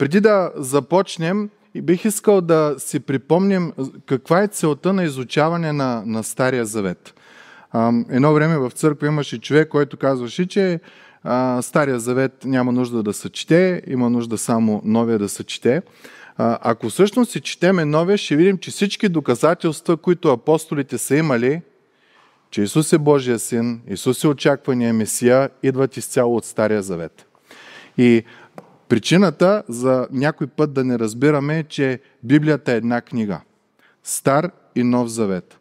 Преди да започнем, бих искал да си припомним каква е целта на изучаване на, на Стария Завет. Едно време в църква имаше човек, който казваше, че Стария Завет няма нужда да се чете, има нужда само новия да се чете. Ако всъщност си четеме новия, ще видим, че всички доказателства, които апостолите са имали, че Исус е Божия син, Исус е очаквания Месия, идват изцяло от Стария Завет. И Причината за някой път да не разбираме е, че Библията е една книга. Стар и Нов Завет.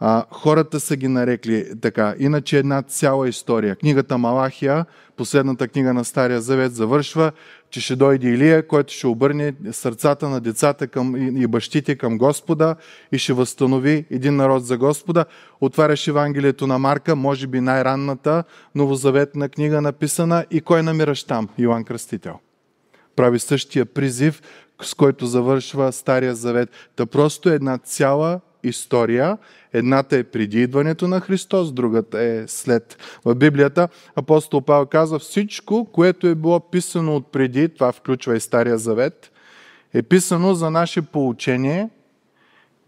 А, хората са ги нарекли така. Иначе една цяла история. Книгата Малахия, последната книга на Стария Завет, завършва, че ще дойде Илия, който ще обърне сърцата на децата към, и бащите към Господа и ще възстанови един народ за Господа. Отваряш Евангелието на Марка, може би най-ранната новозаветна книга написана и кой намираш там? Иоанн Кръстител прави същия призив, с който завършва Стария Завет. Та просто е една цяла история. Едната е преди идването на Христос, другата е след. В Библията апостол Павел казва всичко, което е било писано от преди, това включва и Стария Завет, е писано за наше получение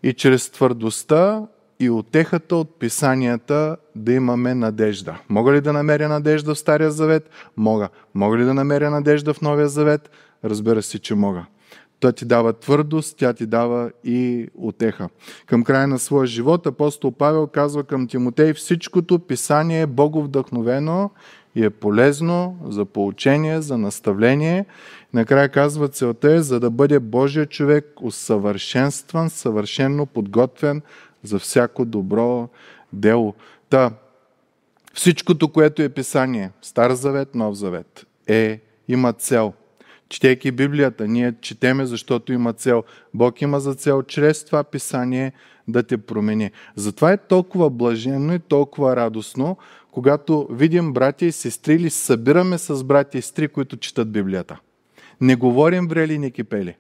и чрез твърдостта и отехата от писанията да имаме надежда. Мога ли да намеря надежда в Стария завет? Мога. Мога ли да намеря надежда в Новия завет? Разбира се, че мога. Той ти дава твърдост, тя ти дава и отеха. Към края на своя живот апостол Павел казва към Тимотей всичкото писание е боговдъхновено и е полезно за получение, за наставление. Накрая казва целта е за да бъде Божия човек усъвършенстван, съвършенно подготвен за всяко добро дело. Та, всичкото, което е писание, Стар Завет, Нов Завет, е, има цел. Четейки Библията, ние четеме, защото има цел. Бог има за цел чрез това писание да те промени. Затова е толкова блаженно и толкова радостно, когато видим братя и сестри или събираме с братя и сестри, които четат Библията. Не говорим врели, не кипели.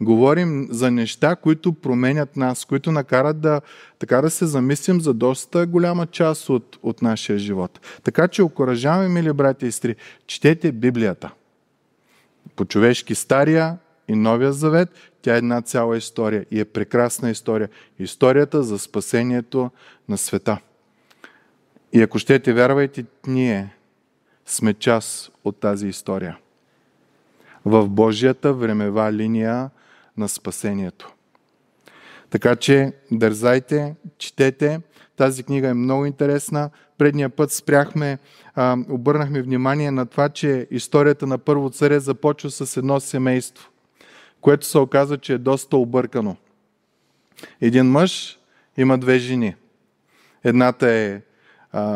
Говорим за неща, които променят нас, които накарат да, така да се замислим за доста голяма част от, от нашия живот. Така че окоръжаваме, мили брати и сестри, четете Библията. По-човешки Стария и Новия Завет, тя е една цяла история и е прекрасна история. Историята за спасението на света. И ако щете, вярвайте, ние сме част от тази история в Божията времева линия на спасението. Така че дързайте, четете. Тази книга е много интересна. Предния път спряхме, обърнахме внимание на това, че историята на Първо царе започва с едно семейство, което се оказа, че е доста объркано. Един мъж има две жени. Едната е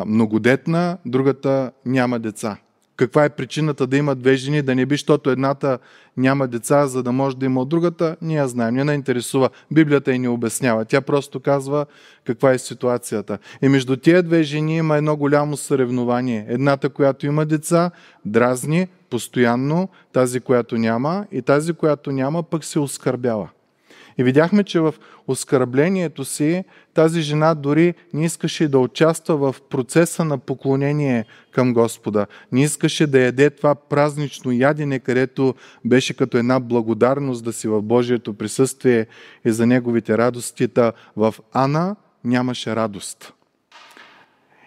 многодетна, другата няма деца каква е причината да има две жени, да не би, защото едната няма деца, за да може да има от другата, ние знаем, не интересува. Библията и ни обяснява. Тя просто казва каква е ситуацията. И между тия две жени има едно голямо съревнование. Едната, която има деца, дразни постоянно тази, която няма, и тази, която няма, пък се оскърбява. И видяхме, че в оскърблението си тази жена дори не искаше да участва в процеса на поклонение към Господа. Не искаше да яде това празнично ядене, където беше като една благодарност да си в Божието присъствие и за неговите радости. Та в Ана нямаше радост.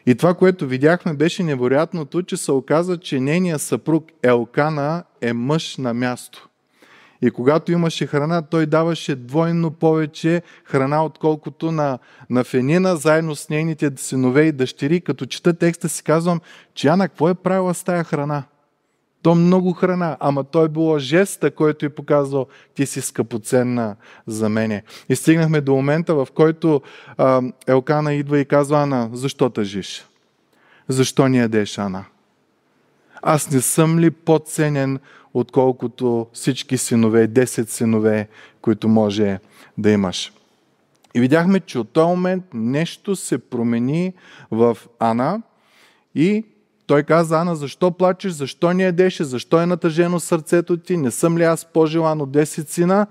И това, което видяхме, беше невероятното, че се оказа, че нейният съпруг Елкана е мъж на място. И когато имаше храна, той даваше двойно повече храна, отколкото на, на Фенина, заедно с нейните синове и дъщери. Като чета текста си казвам, че Ана, какво е правила с тая храна? То много храна, ама той било жеста, който й показвал, ти си скъпоценна за мене. И стигнахме до момента, в който а, Елкана идва и казва, Ана, защо тъжиш? Защо ни ядеш, Ана? Аз не съм ли по-ценен отколкото всички синове, 10 синове, които може да имаш. И видяхме, че от този момент нещо се промени в Ана и той каза, Ана, защо плачеш, защо не ядеше, защо е натъжено сърцето ти, не съм ли аз по-желан от 10 сина?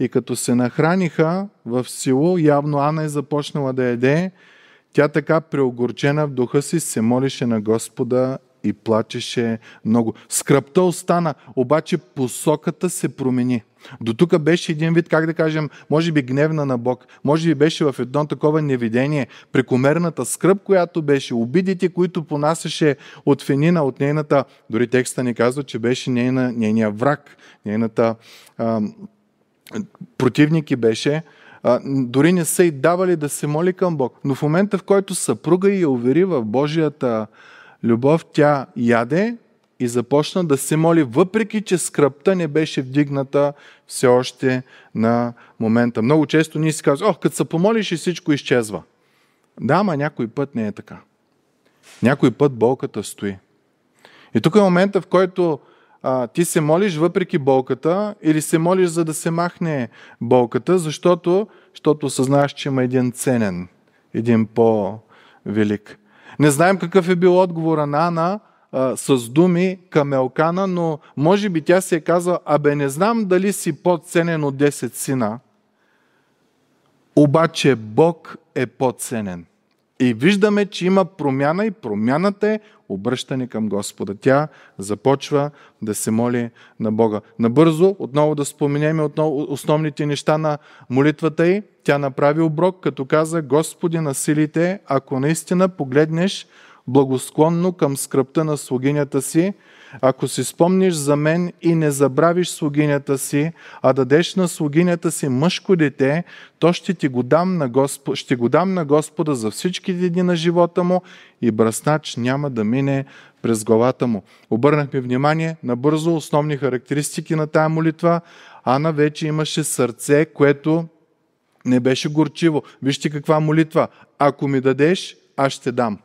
И като се нахраниха в село, явно Ана е започнала да яде, тя така преогорчена в духа си се молише на Господа и плачеше много. Скръпта остана, обаче посоката се промени. До тук беше един вид, как да кажем, може би гневна на Бог, може би беше в едно такова невидение, прекомерната скръп, която беше, обидите, които понасяше от Фенина, от нейната, дори текста ни казва, че беше нейна, нейния враг, нейната а, противник и беше, а, дори не са и давали да се моли към Бог. Но в момента, в който съпруга я увери в Божията любов тя яде и започна да се моли, въпреки че скръпта не беше вдигната все още на момента. Много често ние си казваме, ох, като се помолиш и всичко изчезва. Да, ама някой път не е така. Някой път болката стои. И тук е момента, в който а, ти се молиш въпреки болката или се молиш за да се махне болката, защото, защото съзнаеш, че има един ценен, един по-велик. Не знаем какъв е бил отговора на Ана а, с думи към Елкана, но може би тя си е казала, абе не знам дали си по-ценен от 10 сина, обаче Бог е по-ценен. И виждаме, че има промяна и промяната е обръщане към Господа. Тя започва да се моли на Бога. Набързо, отново да споменем основните неща на молитвата й. Тя направи оброк, като каза, Господи на силите, ако наистина погледнеш благосклонно към скръпта на слугинята си, ако си спомниш за мен и не забравиш слугинята си, а дадеш на слугинята си мъжко дете, то ще, ти го дам на Госп... ще го дам на Господа за всички дни на живота му и браснач няма да мине през главата му. Обърнахме внимание на бързо основни характеристики на тая молитва. Ана вече имаше сърце, което не беше горчиво. Вижте каква молитва. Ако ми дадеш, аз ще дам.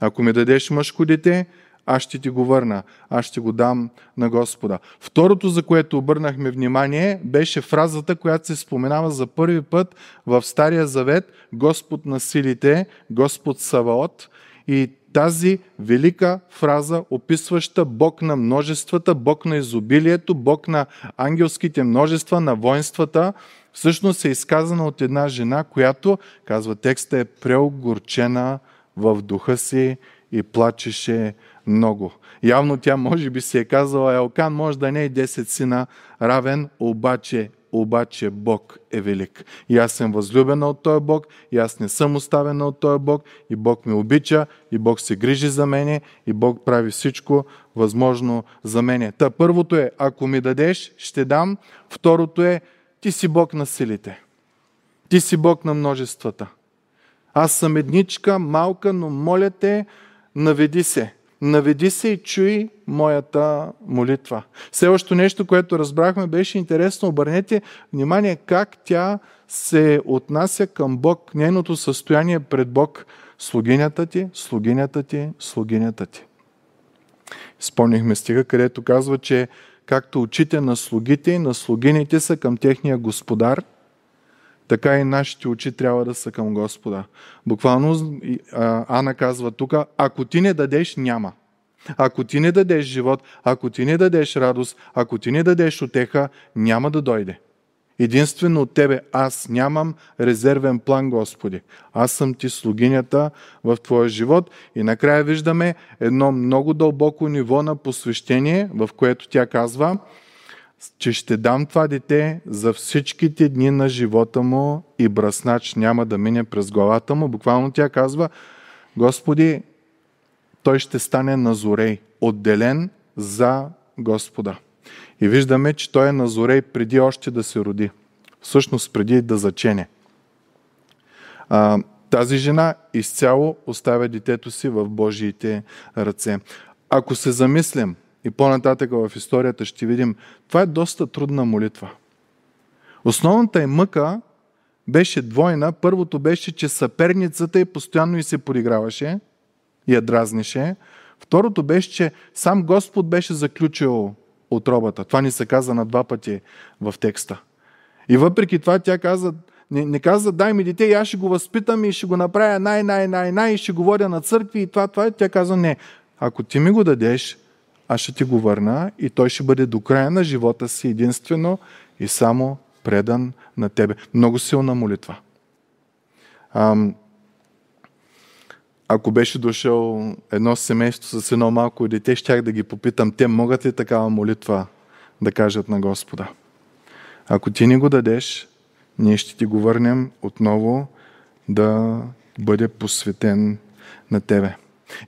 Ако ми дадеш мъжко дете, аз ще ти го върна, аз ще го дам на Господа. Второто, за което обърнахме внимание, беше фразата, която се споменава за първи път в Стария завет Господ на силите, Господ Саваот. И тази велика фраза, описваща Бог на множествата, Бог на изобилието, Бог на ангелските множества, на воинствата, всъщност е изказана от една жена, която, казва текста, е преогорчена в духа си и плачеше много. Явно тя може би си е казала, Елкан може да не е 10 сина равен, обаче, обаче Бог е велик. И аз съм възлюбена от Той Бог, и аз не съм оставена от Той Бог, и Бог ме обича, и Бог се грижи за мене, и Бог прави всичко възможно за мене. Та първото е, ако ми дадеш, ще дам. Второто е, ти си Бог на силите. Ти си Бог на множествата. Аз съм едничка, малка, но моля те, наведи се наведи се и чуй моята молитва. Следващото нещо, което разбрахме, беше интересно. Обърнете внимание как тя се отнася към Бог, нейното състояние пред Бог. Слугинята ти, слугинята ти, слугинята ти. Спомнихме стига, където казва, че както очите на слугите и на слугините са към техния господар – така и нашите очи трябва да са към Господа. Буквално Ана казва тук, ако ти не дадеш, няма. Ако ти не дадеш живот, ако ти не дадеш радост, ако ти не дадеш отеха, няма да дойде. Единствено от Тебе аз нямам резервен план, Господи. Аз съм Ти слугинята в Твоя живот. И накрая виждаме едно много дълбоко ниво на посвещение, в което тя казва – че ще дам това дете за всичките дни на живота му и браснач няма да мине през главата му. Буквално тя казва, Господи, той ще стане назорей, отделен за Господа. И виждаме, че той е назорей преди още да се роди. Всъщност преди да зачене. А, тази жена изцяло оставя детето си в Божиите ръце. Ако се замислим, и по-нататък в историята ще видим, това е доста трудна молитва. Основната е мъка беше двойна. Първото беше, че съперницата й постоянно и се подиграваше и я дразнеше. Второто беше, че сам Господ беше заключил отробата. Това ни се каза на два пъти в текста. И въпреки това тя каза, не, не каза, дай ми дете, и аз ще го възпитам и ще го направя най-най-най-най, и ще говоря на църкви и това, това. Е. Тя каза, не, ако ти ми го дадеш, аз ще ти го върна и той ще бъде до края на живота си единствено и само предан на тебе. Много силна молитва. Ам, ако беше дошъл едно семейство с едно малко дете, щях да ги попитам, те могат ли такава молитва да кажат на Господа? Ако ти ни го дадеш, ние ще ти го върнем отново да бъде посветен на тебе.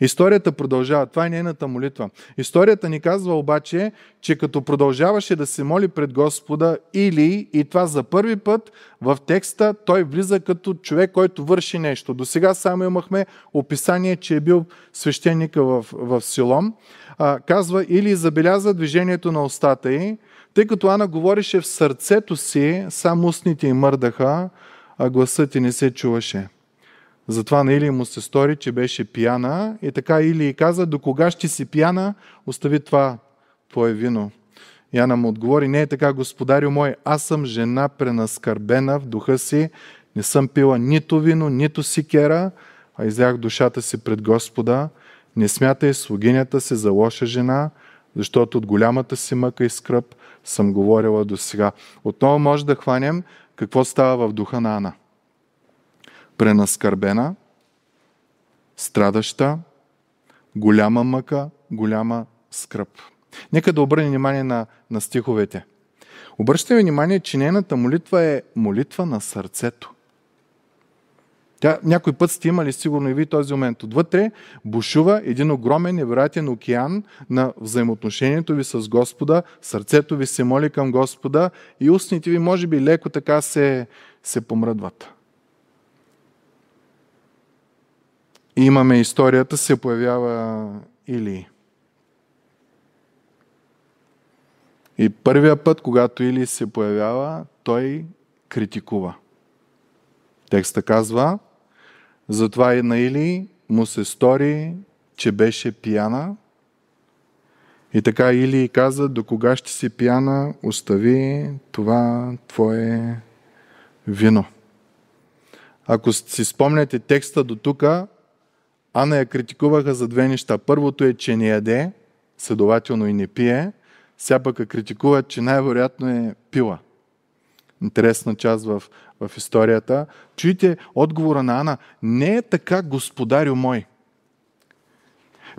Историята продължава. Това е нейната молитва. Историята ни казва обаче, че като продължаваше да се моли пред Господа или, и това за първи път, в текста той влиза като човек, който върши нещо. До сега само имахме описание, че е бил свещеника в, в Силом. А, казва, или забеляза движението на устата й, тъй като Ана говореше в сърцето си, само устните й мърдаха, а гласът й не се чуваше. Затова на Илия му се стори, че беше пияна и така Илия каза, до кога ще си пияна, остави това твое вино. Яна му отговори, не е така, господарю мой, аз съм жена пренаскърбена в духа си, не съм пила нито вино, нито сикера, а излях душата си пред Господа. Не смятай слугинята си за лоша жена, защото от голямата си мъка и скръп съм говорила до сега. Отново може да хванем какво става в духа на Ана пренаскърбена, страдаща, голяма мъка, голяма скръп. Нека да обърнем внимание на, на стиховете. Обръщаме внимание, че нейната молитва е молитва на сърцето. Тя, някой път сте имали сигурно и ви този момент. Отвътре бушува един огромен, невероятен океан на взаимоотношението ви с Господа, сърцето ви се моли към Господа и устните ви може би леко така се, се помръдват. имаме историята, се появява Или. И първия път, когато Или се появява, той критикува. Текста казва, затова и на Или му се стори, че беше пияна. И така Или каза, до кога ще си пияна, остави това твое вино. Ако си спомняте текста до тук, Ана я критикуваха за две неща. Първото е, че не яде, следователно и не пие. Сега пък я критикуват, че най-вероятно е пила. Интересна част в, в историята. Чуйте отговора на Ана. Не е така, господарю мой.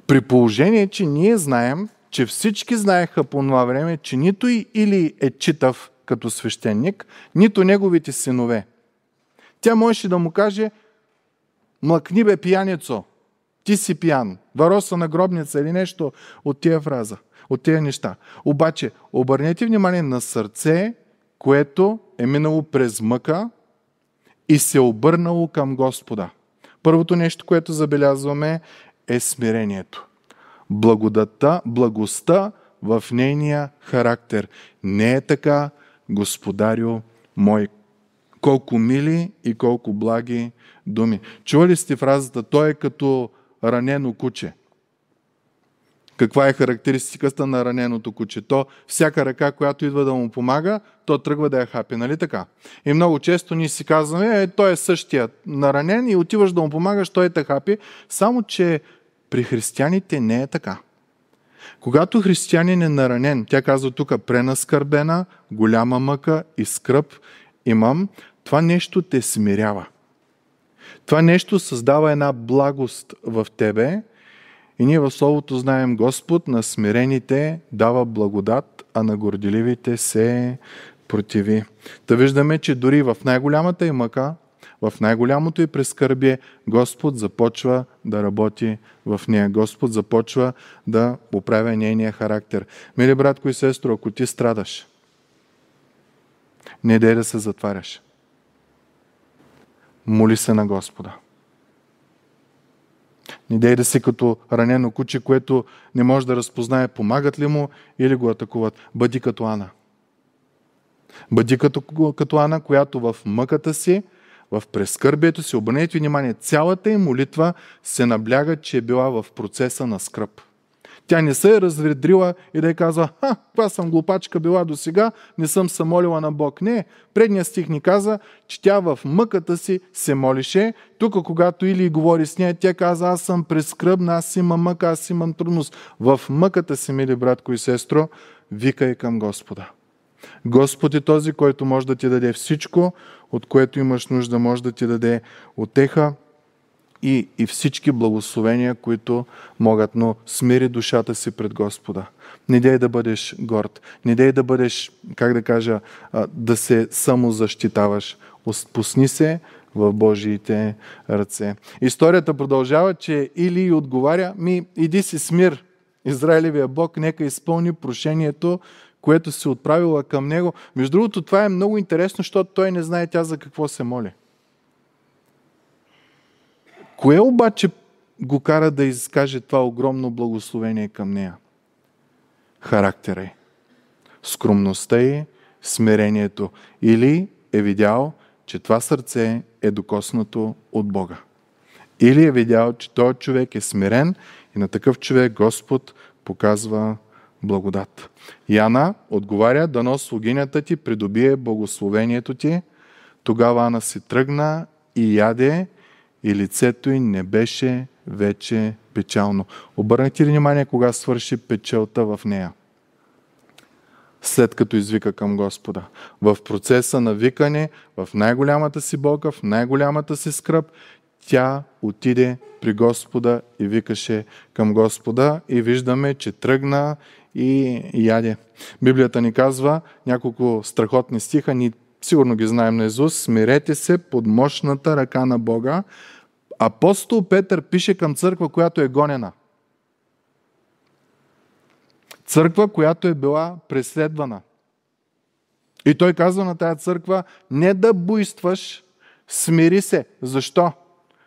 При положение, че ние знаем, че всички знаеха по това време, че нито и или е читав като свещеник, нито неговите синове. Тя можеше да му каже, млъкни бе пияницо, ти си пиян. Вароса на гробница или нещо от тия фраза, от тия неща. Обаче, обърнете внимание на сърце, което е минало през мъка и се е обърнало към Господа. Първото нещо, което забелязваме е смирението. Благодата, благостта в нейния характер. Не е така, господарю мой. Колко мили и колко благи думи. Чували сте фразата, той е като ранено куче. Каква е характеристиката на раненото куче? То, всяка ръка, която идва да му помага, то тръгва да я хапи, нали така? И много често ние си казваме, е, той е същия наранен и отиваш да му помагаш, той те хапи. Само, че при християните не е така. Когато християнин е наранен, тя казва тук пренаскърбена, голяма мъка и скръп имам, това нещо те смирява – това нещо създава една благост в тебе и ние в Словото знаем Господ на смирените дава благодат, а на горделивите се противи. Да виждаме, че дори в най-голямата и мъка, в най-голямото и прескърбие, Господ започва да работи в нея. Господ започва да поправя нейния характер. Мили братко и сестро, ако ти страдаш, не дей да се затваряш – Моли се на Господа. Не дей да си като ранено куче, което не може да разпознае помагат ли му или го атакуват. Бъди като Ана. Бъди като, като Ана, която в мъката си, в прескърбието си, обърнете внимание, цялата й молитва се набляга, че е била в процеса на скръп. Тя не се е разведрила и да е казва, ха, това съм глупачка била до сега, не съм се молила на Бог. Не, предният стих ни каза, че тя в мъката си се молише. Тук, когато Или говори с нея, тя каза, аз съм прескръбна, аз имам мъка, аз имам трудност. В мъката си, мили братко и сестро, викай към Господа. Господ е този, който може да ти даде всичко, от което имаш нужда, може да ти даде отеха, и, и всички благословения, които могат, но смири душата си пред Господа. Не дей да бъдеш горд, не дей да бъдеш, как да кажа, да се самозащитаваш. Пусни се в Божиите ръце. Историята продължава, че Или отговаря, ми, иди си с мир, Израилевия Бог, нека изпълни прошението, което се отправила към него. Между другото, това е много интересно, защото той не знае тя за какво се моли. Кое обаче го кара да изкаже това огромно благословение към нея? Характера е, скромността е, смирението. Или е видял, че това сърце е докоснато от Бога. Или е видял, че този човек е смирен и на такъв човек Господ показва благодат. Яна отговаря, дано слугинята ти придобие благословението ти. Тогава Ана си тръгна и яде и лицето й не беше вече печално. Обърнете ли внимание кога свърши печелта в нея? След като извика към Господа. В процеса на викане, в най-голямата си болка, в най-голямата си скръп, тя отиде при Господа и викаше към Господа и виждаме, че тръгна и яде. Библията ни казва няколко страхотни стиха, ни сигурно ги знаем на Исус, смирете се под мощната ръка на Бога. Апостол Петър пише към църква, която е гонена. Църква, която е била преследвана. И той казва на тая църква, не да буйстваш, смири се. Защо?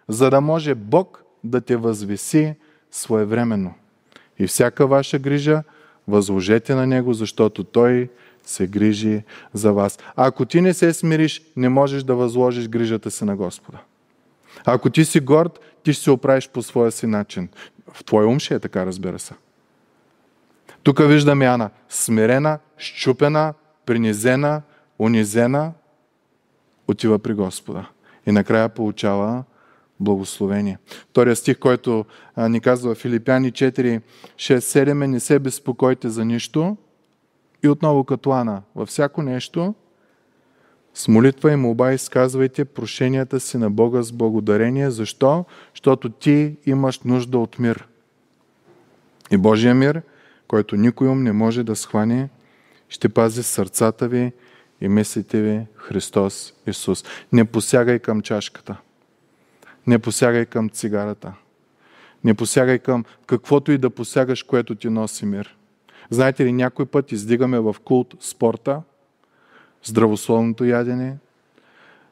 За да може Бог да те възвеси своевременно. И всяка ваша грижа възложете на Него, защото Той се грижи за вас. А ако ти не се смириш, не можеш да възложиш грижата си на Господа. Ако ти си горд, ти ще се оправиш по своя си начин. В твоя ум ще е така, разбира се. Тук виждаме Яна. смирена, щупена, принизена, унизена, отива при Господа. И накрая получава благословение. Втория стих, който ни казва Филипяни 4, 6, 7 не се безпокойте за нищо, и отново като Ана, във всяко нещо, с молитва и молба изказвайте прошенията си на Бога с благодарение. Защо? Защото ти имаш нужда от мир. И Божия мир, който никой ум не може да схване, ще пази сърцата ви и мислите ви Христос Исус. Не посягай към чашката. Не посягай към цигарата. Не посягай към каквото и да посягаш, което ти носи мир. Знаете ли, някой път издигаме в култ спорта, здравословното ядене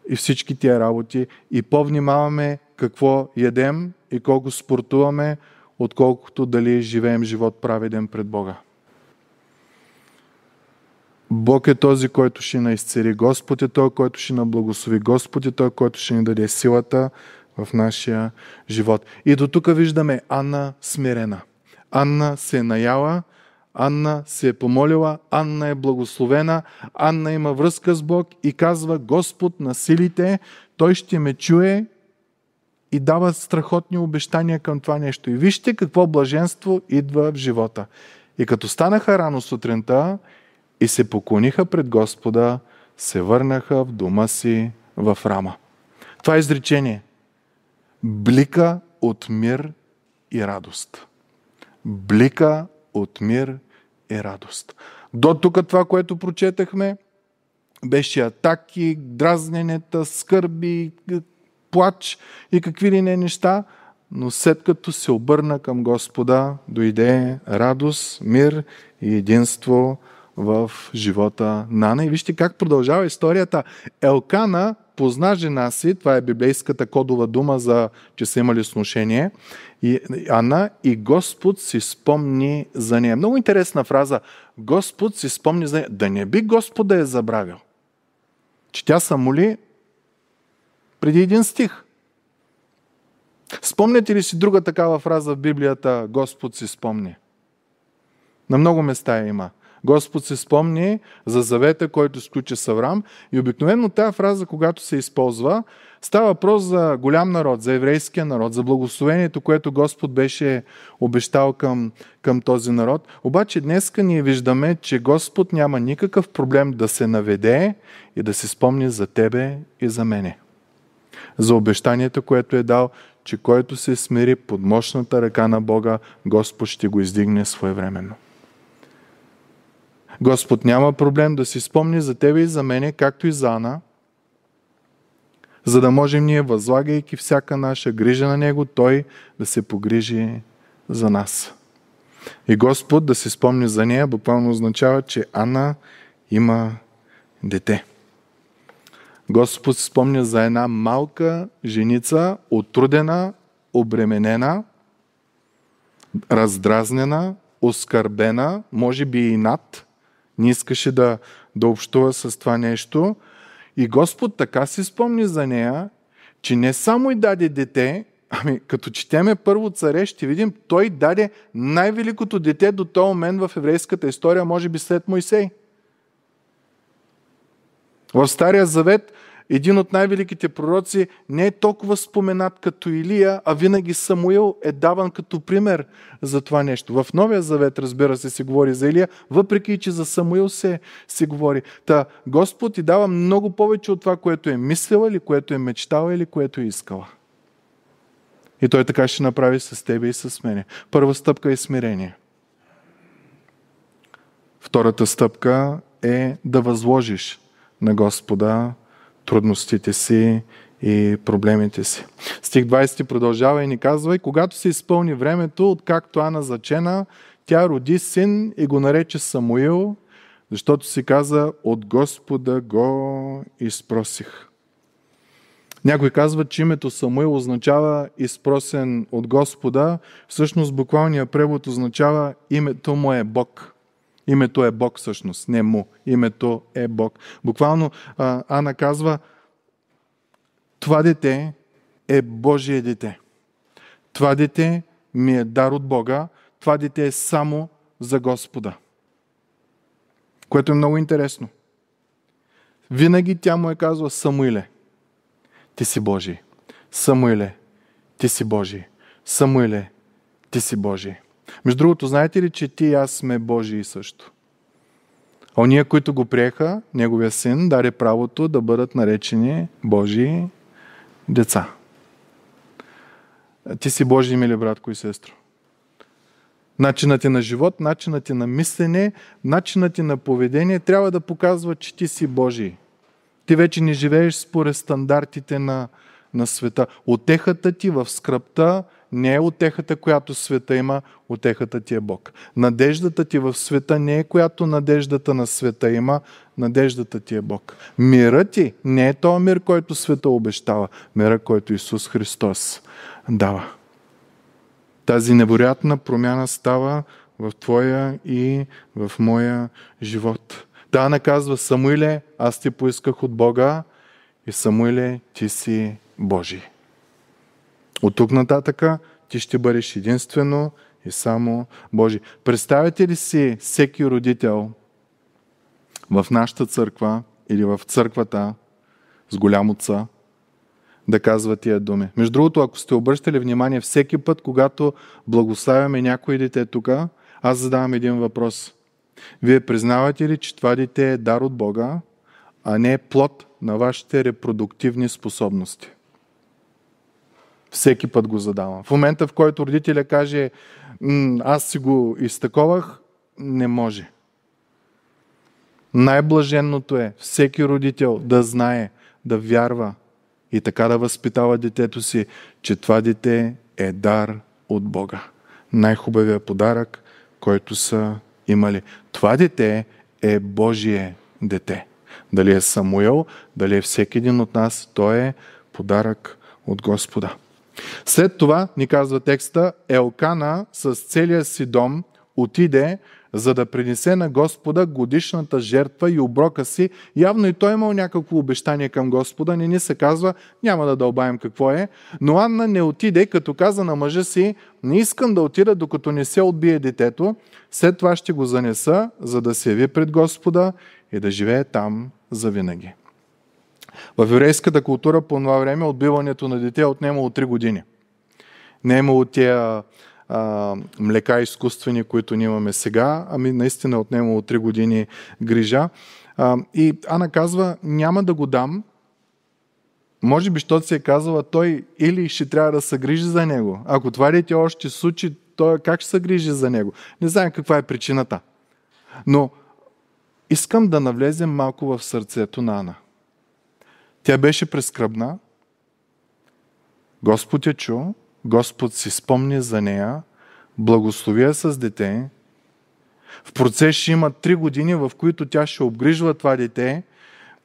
и всички тия работи и по-внимаваме какво ядем и колко спортуваме, отколкото дали живеем живот праведен пред Бога. Бог е този, който ще ни изцери. Господ е той, който ще ни благослови. Господ е той, който ще ни даде силата в нашия живот. И до тук виждаме Анна смирена. Анна се е наяла, Анна се е помолила, Анна е благословена, Анна има връзка с Бог и казва Господ на силите, Той ще ме чуе и дава страхотни обещания към това нещо. И вижте какво блаженство идва в живота. И като станаха рано сутринта и се поклониха пред Господа, се върнаха в дома си в рама. Това е изречение блика от мир и радост. Блика от мир е радост. До тук това, което прочетахме, беше атаки, дразненета, скърби, плач и какви ли не неща, но след като се обърна към Господа, дойде радост, мир и единство в живота на Ана. И вижте как продължава историята. Елкана позна жена си, това е библейската кодова дума за, че са имали сношение, и, Ана и Господ си спомни за нея. Много интересна фраза. Господ си спомни за нея. Да не би Господ да е забравил. Че тя са моли преди един стих. Спомняте ли си друга такава фраза в Библията Господ си спомни? На много места я има. Господ се спомни за завета, който сключи с Авраам. И обикновено тази фраза, когато се използва, става въпрос за голям народ, за еврейския народ, за благословението, което Господ беше обещал към, към този народ. Обаче днеска ние виждаме, че Господ няма никакъв проблем да се наведе и да се спомни за тебе и за мене. За обещанието, което е дал, че който се смири под мощната ръка на Бога, Господ ще го издигне своевременно. Господ няма проблем да си спомни за тебе и за мене, както и за Ана, за да можем ние, възлагайки всяка наша грижа на Него, Той да се погрижи за нас. И Господ да се спомни за нея, буквално означава, че Ана има дете. Господ се спомня за една малка женица, отрудена, обременена, раздразнена, оскърбена, може би и над – не искаше да, да общува с това нещо. И Господ така си спомни за нея, че не само И даде дете, ами като четеме първо царе, ще видим, той даде най-великото дете до този момент в еврейската история, може би след Моисей. В Стария Завет – един от най-великите пророци, не е толкова споменат като Илия, а винаги Самуил е даван като пример за това нещо. В Новия Завет, разбира се, се говори за Илия, въпреки че за Самуил се, се говори. Та Господ ти дава много повече от това, което е мислила или което е мечтала или което е искала. И той така ще направи с тебе и с мене. Първа стъпка е смирение. Втората стъпка е да възложиш на Господа трудностите си и проблемите си. Стих 20 продължава и ни казва, и когато се изпълни времето, откакто Ана зачена, тя роди син и го нарече Самуил, защото си каза, от Господа го изпросих. Някой казва, че името Самуил означава изпросен от Господа. Всъщност буквалният превод означава името му е Бог. Името е Бог всъщност, не му. Името е Бог. Буквално а, Ана казва, това дете е Божие дете. Това дете ми е дар от Бога. Това дете е само за Господа. Което е много интересно. Винаги тя му е казва Самуиле. Ти си Божий. Самуиле. Ти си Божий. Самуиле. Ти си Божий. Между другото, знаете ли, че ти и аз сме Божии също? А Ония, които го приеха, Неговия син даде правото да бъдат наречени Божии деца. Ти си Божий, мили братко и сестро. Начинът ти е на живот, начинът ти е на мислене, начинът ти е на поведение трябва да показва, че ти си Божий. Ти вече не живееш според стандартите на, на света. Отехата ти в скръпта не е отехата, която света има, отехата ти е Бог. Надеждата ти в света не е която надеждата на света има, надеждата ти е Бог. Мира ти не е този мир, който света обещава, мира, който Исус Христос дава. Тази невероятна промяна става в твоя и в моя живот. Та наказва Самуиле, аз ти поисках от Бога и Самуиле, ти си Божий. От тук нататъка ти ще бъдеш единствено и само Божи. Представете ли си всеки родител в нашата църква или в църквата с голям отца да казва тия думи? Между другото, ако сте обръщали внимание, всеки път, когато благославяме някои дете тук, аз задавам един въпрос. Вие признавате ли, че това дете е дар от Бога, а не е плод на вашите репродуктивни способности? Всеки път го задавам. В момента, в който родителя каже, аз си го изтаковах, не може. Най-блаженното е всеки родител да знае, да вярва и така да възпитава детето си, че това дете е дар от Бога. Най-хубавия подарък, който са имали. Това дете е Божие дете. Дали е Самуел, дали е всеки един от нас, то е подарък от Господа. След това, ни казва текста, Елкана с целия си дом отиде, за да принесе на Господа годишната жертва и оброка си. Явно и той е имал някакво обещание към Господа, не ни се казва, няма да дълбаем какво е. Но Анна не отиде, като каза на мъжа си, не искам да отида, докато не се отбие детето, след това ще го занеса, за да се яви пред Господа и да живее там завинаги. В еврейската култура по това време отбиването на дете е отнемало 3 години. Не е имало тези млека изкуствени, които ние имаме сега, ами наистина е отнемало 3 години грижа. А, и Ана казва, няма да го дам, може би, щото си е казала, той или ще трябва да се грижи за него. Ако това дете още случи, той как ще се грижи за него? Не знам каква е причината. Но искам да навлезем малко в сърцето на Ана – тя беше прескръбна. Господ я чу, Господ си спомни за нея, благословия с дете. В процес ще има три години, в които тя ще обгрижва това дете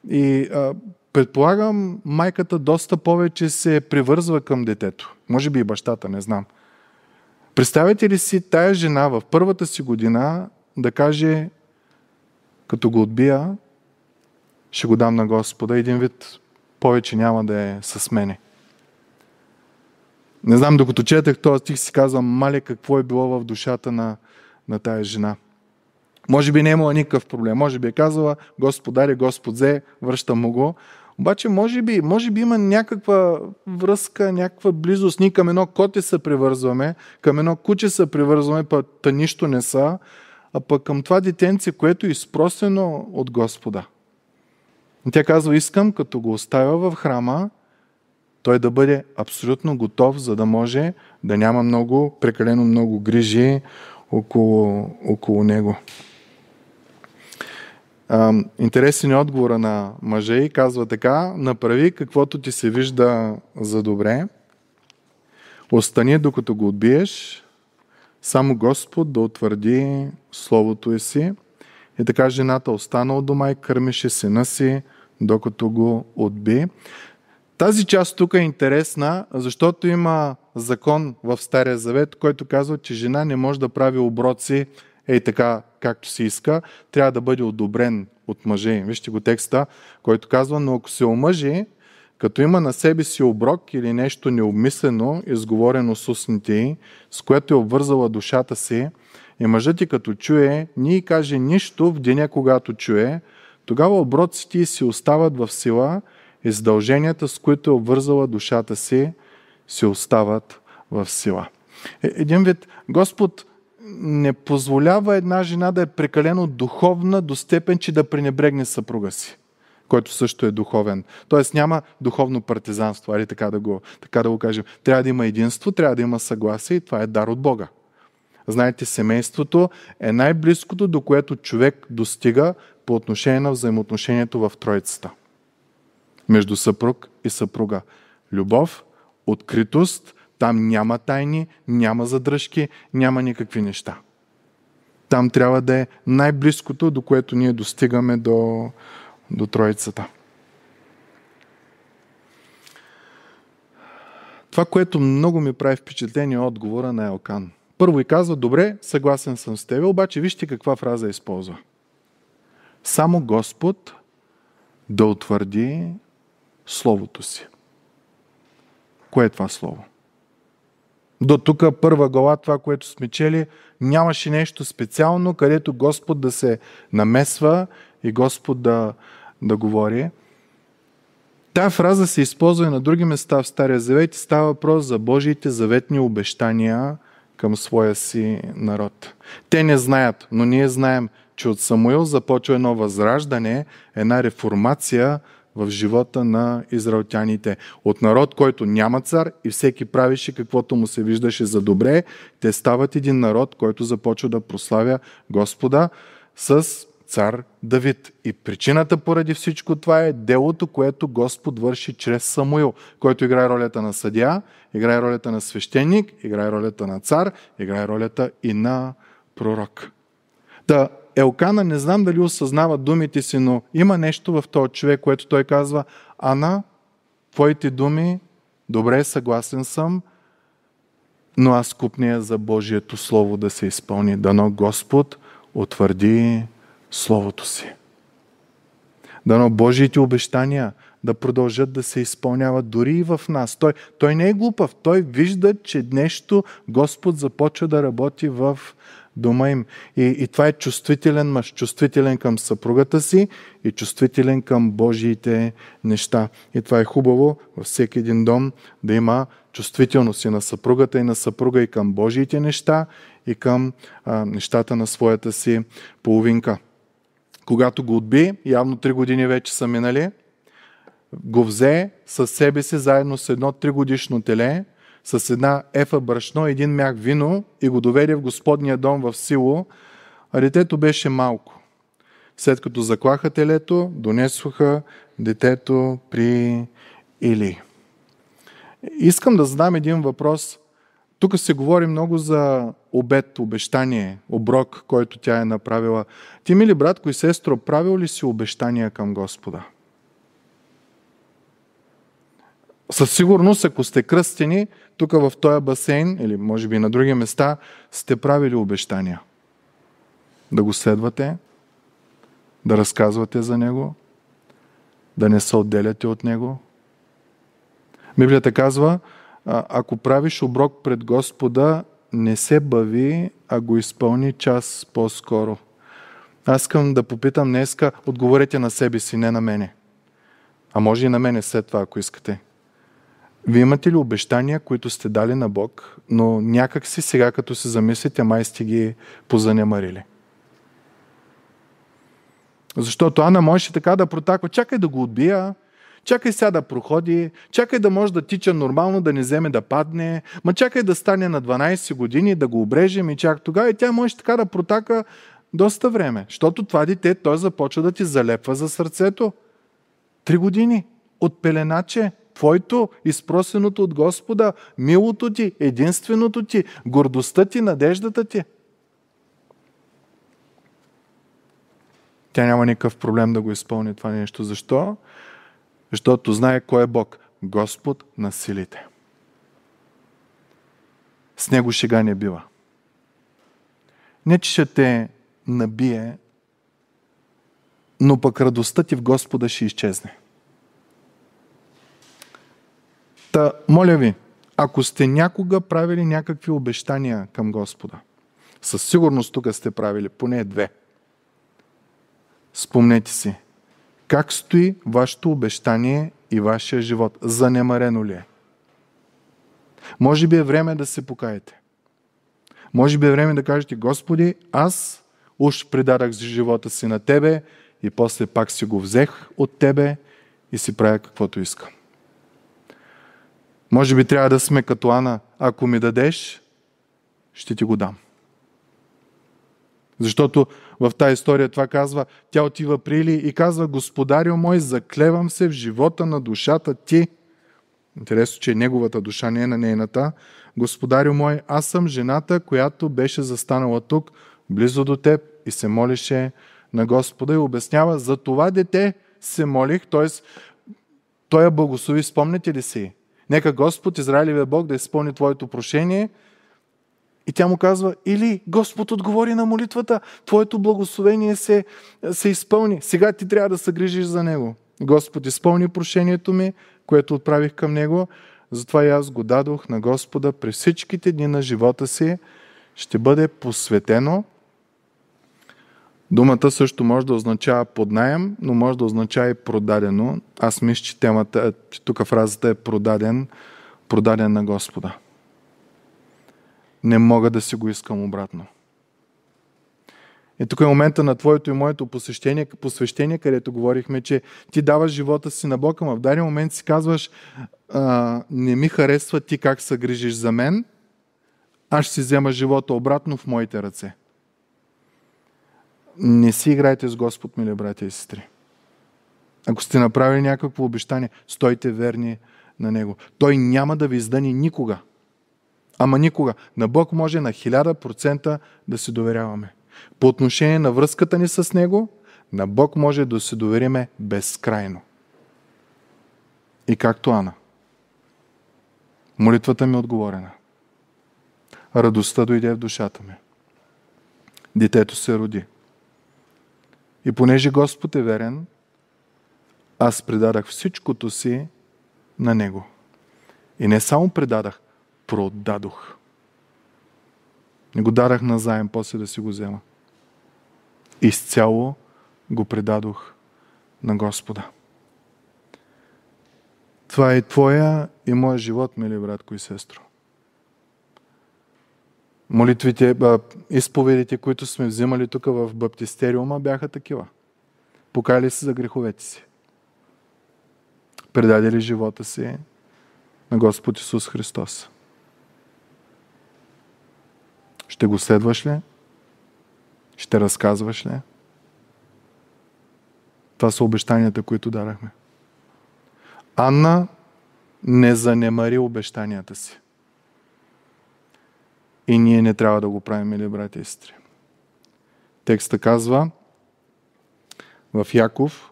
и а, предполагам, майката доста повече се привързва към детето. Може би и бащата, не знам. Представете ли си тая жена в първата си година да каже, като го отбия, ще го дам на Господа един вид повече няма да е с мене. Не знам, докато четах този стих си казвам, мале какво е било в душата на, на тая жена. Може би не е имала никакъв проблем. Може би е казала, Господ даде, Господ зе, връща му го. Обаче, може би, може би има някаква връзка, някаква близост. Ние към едно коте се привързваме, към едно куче се привързваме, па та нищо не са, а пък към това детенце, което е изпросено от Господа – но тя казва, искам, като го оставя в храма, той да бъде абсолютно готов, за да може да няма много, прекалено много грижи около, около него. Интересен е отговора на мъже и казва така, направи каквото ти се вижда за добре, остани докато го отбиеш, само Господ да утвърди Словото си. И така жената остана от дома и кърмеше сина си докато го отби. Тази част тук е интересна, защото има закон в Стария Завет, който казва, че жена не може да прави оброци ей така, както си иска, трябва да бъде одобрен от мъже Вижте го текста, който казва, но ако се омъжи, като има на себе си оброк или нещо необмислено, изговорено с устните й, с което е обвързала душата си, и мъжът ти като чуе, ни каже нищо в деня, когато чуе, тогава оброците си остават в сила и задълженията, с които е обвързала душата си, си остават в сила. Е, един вид, Господ не позволява една жена да е прекалено духовна до степен, че да пренебрегне съпруга си, който също е духовен. Тоест няма духовно партизанство, али така да го, така да го кажем. Трябва да има единство, трябва да има съгласие и това е дар от Бога. Знаете, семейството е най-близкото, до което човек достига по отношение на взаимоотношението в Троицата. Между съпруг и съпруга. Любов, откритост, там няма тайни, няма задръжки, няма никакви неща. Там трябва да е най-близкото, до което ние достигаме до, до Троицата. Това, което много ми прави впечатление е отговора на Елкан. Първо и казва, добре, съгласен съм с теб, обаче вижте каква фраза използва. Само Господ да утвърди Словото си. Кое е това Слово? До тук първа глава, това, което сме чели, нямаше нещо специално, където Господ да се намесва и Господ да, да говори. Тая фраза се използва и на други места в Стария Завет и става въпрос за Божиите заветни обещания към своя си народ. Те не знаят, но ние знаем, че от Самуил започва едно възраждане, една реформация в живота на израелтяните. От народ, който няма цар и всеки правише, каквото му се виждаше за добре, те стават един народ, който започва да прославя Господа с цар Давид. И причината поради всичко това е делото, което Господ върши чрез Самуил, който играе ролята на съдя, играе ролята на свещеник, играе ролята на цар, играе ролята и на пророк. Та, да, Елкана не знам дали осъзнава думите си, но има нещо в този човек, което той казва, Ана, твоите думи, добре, съгласен съм, но аз купния за Божието Слово да се изпълни. Дано Господ утвърди Словото си. Дано Божиите обещания да продължат да се изпълняват дори и в нас. Той, той не е глупав. Той вижда, че нещо Господ започва да работи в дома им. И, и това е чувствителен мъж, чувствителен към съпругата си и чувствителен към Божиите неща. И това е хубаво във всеки един дом да има чувствителност и на съпругата, и на съпруга, и към Божиите неща, и към а, нещата на своята си половинка. Когато го отби, явно три години вече са минали, го взе със себе си заедно с едно тригодишно теле, с една ефа брашно, един мяг вино и го доведе в Господния дом в Сило, а детето беше малко. След като заклаха телето, донесоха детето при Или. Искам да задам един въпрос. Тук се говори много за обед, обещание, оброк, който тя е направила. Ти, мили братко и сестро, правил ли си обещания към Господа? със сигурност, ако сте кръстени, тук в този басейн, или може би на други места, сте правили обещания. Да го следвате, да разказвате за него, да не се отделяте от него. Библията казва, ако правиш оброк пред Господа, не се бави, а го изпълни час по-скоро. Аз искам да попитам днеска, отговорете на себе си, не на мене. А може и на мене след това, ако искате. Вие имате ли обещания, които сте дали на Бог, но някак си сега, като се замислите, май сте ги позанемарили? Защото Ана можеше така да протаква, чакай да го отбия, чакай сега да проходи, чакай да може да тича нормално, да не вземе да падне, ма чакай да стане на 12 години, да го обрежем и чак тогава. И тя може така да протака доста време, защото това дете, той започва да ти залепва за сърцето. Три години от пеленаче – Твоето изпросеното от Господа, милото ти, единственото ти, гордостта ти, надеждата ти. Тя няма никакъв проблем да го изпълни това нещо. Защо? Защото знае кой е Бог. Господ на силите. С него шега не бива. Не, че ще те набие, но пък радостта ти в Господа ще изчезне. Та, моля ви, ако сте някога правили някакви обещания към Господа, със сигурност тук сте правили поне две. Спомнете си, как стои вашето обещание и вашия живот? Занемарено ли е? Може би е време да се покаете. Може би е време да кажете, Господи, аз уж предадах живота си на Тебе и после пак си го взех от Тебе и си правя каквото искам. Може би трябва да сме като Ана. Ако ми дадеш, ще ти го дам. Защото в тази история това казва, тя отива при Или и казва, Господарю мой, заклевам се в живота на душата ти. Интересно, че неговата душа не е на нейната. Господарю мой, аз съм жената, която беше застанала тук, близо до теб и се молеше на Господа и обяснява, за това дете се молих, т.е. той я благослови, спомняте ли си? Нека Господ, Израилевия Бог, да изпълни твоето прошение. И тя му казва, или Господ отговори на молитвата, твоето благословение се, се изпълни. Сега ти трябва да се грижиш за него. Господ изпълни прошението ми, което отправих към него, затова и аз го дадох на Господа през всичките дни на живота си. Ще бъде посветено Думата също може да означава под найем, но може да означава и продадено. Аз мисля, че темата, е, че тук фразата е продаден, продаден на Господа. Не мога да си го искам обратно. И тук е момента на твоето и моето посещение, посвещение, където говорихме, че ти даваш живота си на Бога, но в даден момент си казваш, а, не ми харесва ти как се грижиш за мен, аз ще си взема живота обратно в моите ръце не си играйте с Господ, мили братя и сестри. Ако сте направили някакво обещание, стойте верни на Него. Той няма да ви издъни никога. Ама никога. На Бог може на 1000% да се доверяваме. По отношение на връзката ни с Него, на Бог може да се довериме безкрайно. И както Ана. Молитвата ми е отговорена. Радостта дойде в душата ми. Детето се роди. И понеже Господ е верен, аз предадах всичкото си на Него. И не само предадах, продадох. Не го дарах назаем, после да си го взема. Изцяло го предадох на Господа. Това е твоя и моя живот, мили братко и сестро. Молитвите, изповедите, които сме взимали тук в баптистериума, бяха такива. Покали се за греховете си. Предаде ли живота си на Господ Исус Христос? Ще го следваш ли? Ще разказваш ли? Това са обещанията, които дарахме. Анна не занемари обещанията си. И ние не трябва да го правим, мили брати и сестри. Текста казва в Яков,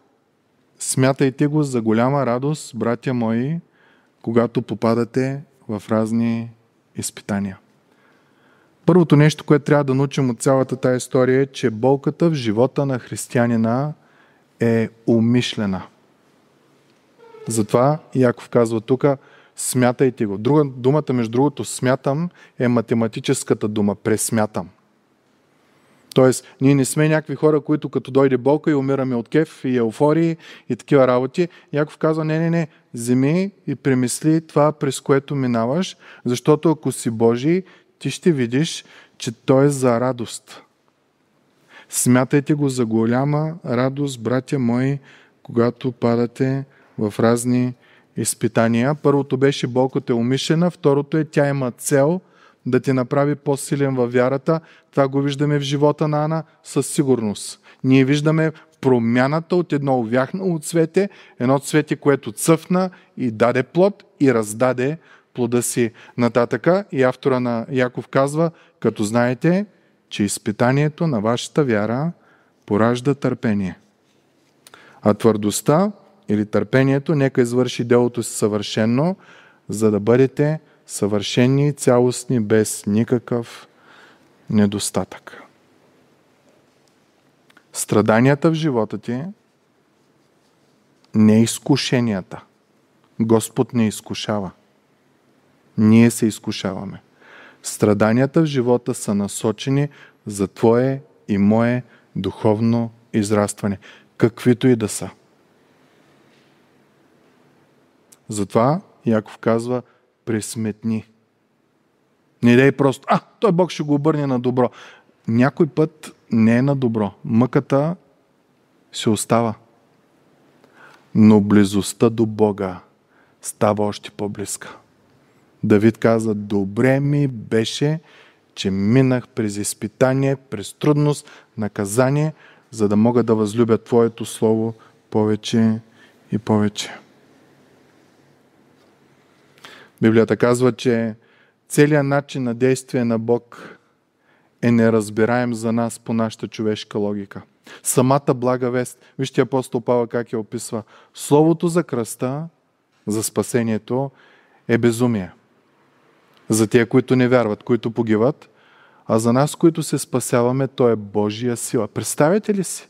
смятайте го за голяма радост, братя мои, когато попадате в разни изпитания. Първото нещо, което трябва да научим от цялата тази история е, че болката в живота на християнина е умишлена. Затова Яков казва тук, Смятайте го. Друга думата, между другото, смятам е математическата дума. Пресмятам. Тоест, ние не сме някакви хора, които като дойде болка и умираме от кеф и еуфории и такива работи. Яков казва, не, не, не, вземи и премисли това, през което минаваш, защото ако си Божий, ти ще видиш, че Той е за радост. Смятайте го за голяма радост, братя мои, когато падате в разни изпитания. Първото беше болката е умишена, второто е тя има цел да ти направи по-силен във вярата. Това го виждаме в живота на Ана със сигурност. Ние виждаме промяната от едно увяхнало цвете, едно цвете, което цъфна и даде плод и раздаде плода си нататъка. И автора на Яков казва, като знаете, че изпитанието на вашата вяра поражда търпение. А твърдостта или търпението, нека извърши делото си съвършено, за да бъдете съвършени и цялостни без никакъв недостатък. Страданията в живота ти не изкушенията. Господ не изкушава. Ние се изкушаваме. Страданията в живота са насочени за Твое и Мое духовно израстване, каквито и да са. Затова Яков казва, пресметни. Не дай просто, а, той Бог ще го обърне на добро. Някой път не е на добро. Мъката се остава. Но близостта до Бога става още по-близка. Давид каза, добре ми беше, че минах през изпитание, през трудност, наказание, за да мога да възлюбя Твоето Слово повече и повече. Библията казва, че целият начин на действие на Бог е неразбираем за нас по нашата човешка логика. Самата блага вест, вижте апостол Павел как я описва, Словото за кръста, за спасението, е безумие. За тия, които не вярват, които погиват, а за нас, които се спасяваме, то е Божия сила. Представете ли си?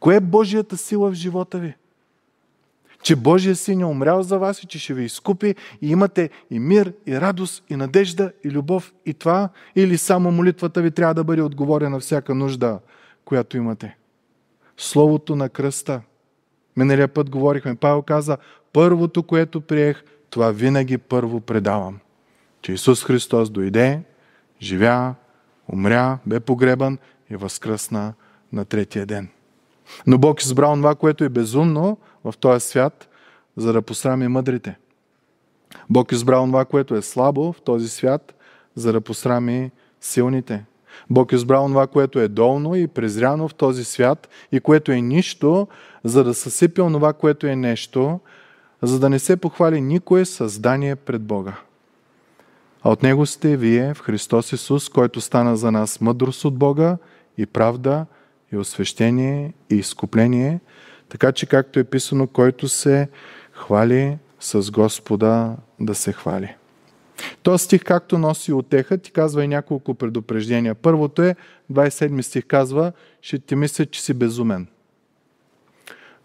Кое е Божията сила в живота ви? че Божия син е умрял за вас и че ще ви изкупи и имате и мир, и радост, и надежда, и любов, и това, или само молитвата ви трябва да бъде отговорена всяка нужда, която имате. Словото на кръста. Миналия път говорихме, Павел каза, първото, което приех, това винаги първо предавам. Че Исус Христос дойде, живя, умря, бе погребан и възкръсна на третия ден. Но Бог е избрал това, което е безумно, в този свят, за да посрами мъдрите. Бог избрал това, което е слабо в този свят, за да посрами силните. Бог избрал това, което е долно и презряно в този свят и което е нищо, за да съсипи това, което е нещо, за да не се похвали никое създание пред Бога. А от Него сте вие в Христос Исус, който стана за нас мъдрост от Бога и правда и освещение и изкупление – така че, както е писано, който се хвали с Господа да се хвали. Този стих, както носи отеха, ти казва и няколко предупреждения. Първото е, 27 стих казва, ще ти мисля, че си безумен.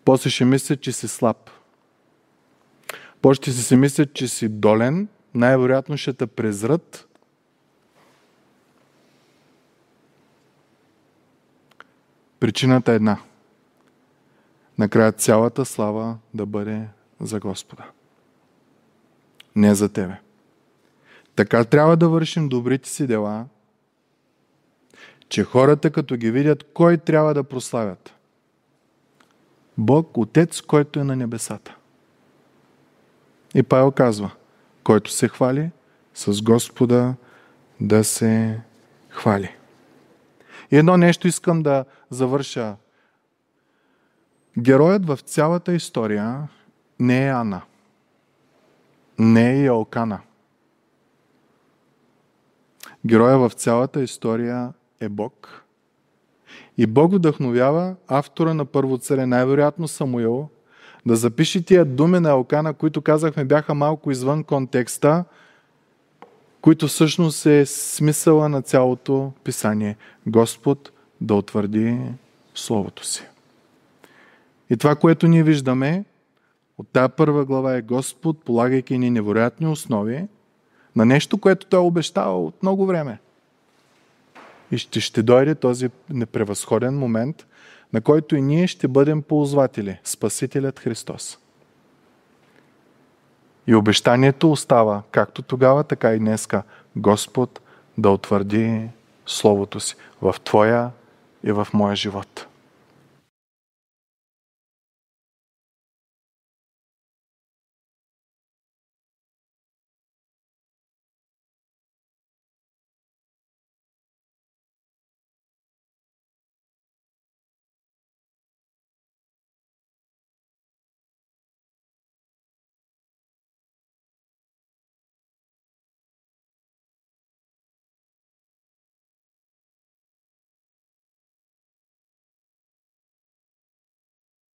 После ще мисля, че си слаб. После ще си мисля, че си долен. Най-вероятно ще те презрат. Причината е една – накрая цялата слава да бъде за Господа. Не за тебе. Така трябва да вършим добрите си дела, че хората като ги видят, кой трябва да прославят? Бог, Отец, който е на небесата. И Павел казва, който се хвали, с Господа да се хвали. И едно нещо искам да завърша Героят в цялата история не е Ана, не е Йоакана. Героя в цялата история е Бог. И Бог вдъхновява автора на Първо царе, най-вероятно Самуил, да запише тия думи на Елкана, които казахме бяха малко извън контекста, които всъщност е смисъла на цялото писание. Господ да утвърди Словото си. И това, което ние виждаме от тази първа глава е Господ, полагайки ни невероятни основи на нещо, което Той е обещава от много време. И ще, ще дойде този непревъзходен момент, на който и ние ще бъдем ползватели, Спасителят Христос. И обещанието остава, както тогава, така и днеска. Господ да утвърди Словото си в Твоя и в моя живот.